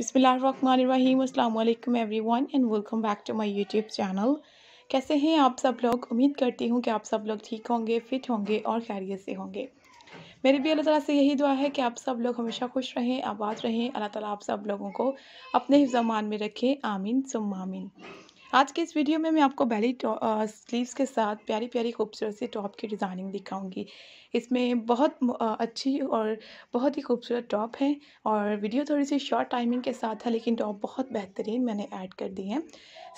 बिसमीम every one and welcome back to my YouTube channel कैसे हैं आप सब लोग उम्मीद करती हूँ कि आप सब लोग ठीक होंगे फिट होंगे और खैरियत से होंगे मेरी भी अल्लाह ताला से यही दुआ है कि आप सब लोग हमेशा खुश रहें आबाद रहें अल्लाह ताला आप सब लोगों को अपने ही जमान में रखें आमीन सुम आमीन आज के इस वीडियो में मैं आपको बैली स्लीव्स के साथ प्यारी प्यारी खूबसूरत सी टॉप की डिज़ाइनिंग दिखाऊंगी इसमें बहुत अच्छी और बहुत ही खूबसूरत टॉप है और वीडियो थोड़ी सी शॉर्ट टाइमिंग के साथ है लेकिन टॉप बहुत बेहतरीन मैंने ऐड कर दी है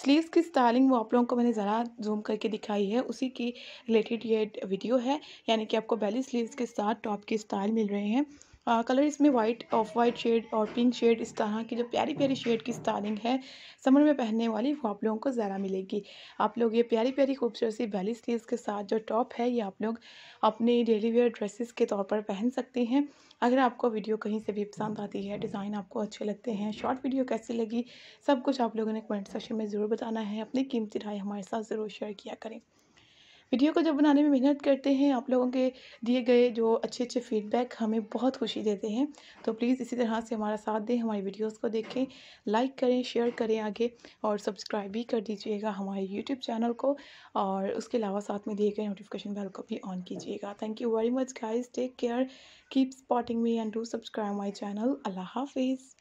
स्लीव्स की स्टाइलिंग वो आप लोगों को मैंने ज़रा जूम करके दिखाई है उसी की रिलेटेड ये वीडियो है यानी कि आपको बैली स्लीव्स के साथ टॉप की स्टाइल मिल रहे हैं कलर इसमें वाइट ऑफ वाइट शेड और पिंक शेड इस तरह की जो प्यारी प्यारी शेड की स्टाइलिंग है समर में पहनने वाली वो आप लोगों को ज़रा मिलेगी आप लोग ये प्यारी प्यारी खूबसूरत सी बैली स्लीव के साथ जो टॉप है ये आप लोग अपने डेली वेयर ड्रेसेस के तौर पर पहन सकते हैं अगर आपको वीडियो कहीं से भी पसंद आती है डिज़ाइन आपको अच्छे लगते हैं शॉर्ट वीडियो कैसी लगी सब कुछ आप लोगों ने कमेंट सेक्शन में ज़रूर बताना है अपनी कीमती राय हमारे साथ ज़रूर शेयर किया करें वीडियो को जब बनाने में मेहनत करते हैं आप लोगों के दिए गए जो अच्छे अच्छे फीडबैक हमें बहुत खुशी देते हैं तो प्लीज़ इसी तरह से हमारा साथ दें हमारी वीडियोस को देखें लाइक करें शेयर करें आगे और सब्सक्राइब भी कर दीजिएगा हमारे यूट्यूब चैनल को और उसके अलावा साथ में दिए गए नोटिफिकेशन बेल को भी ऑन कीजिएगा thank you very much guys take care keep spotting me and do subscribe my channel अल्लाह हाफिज़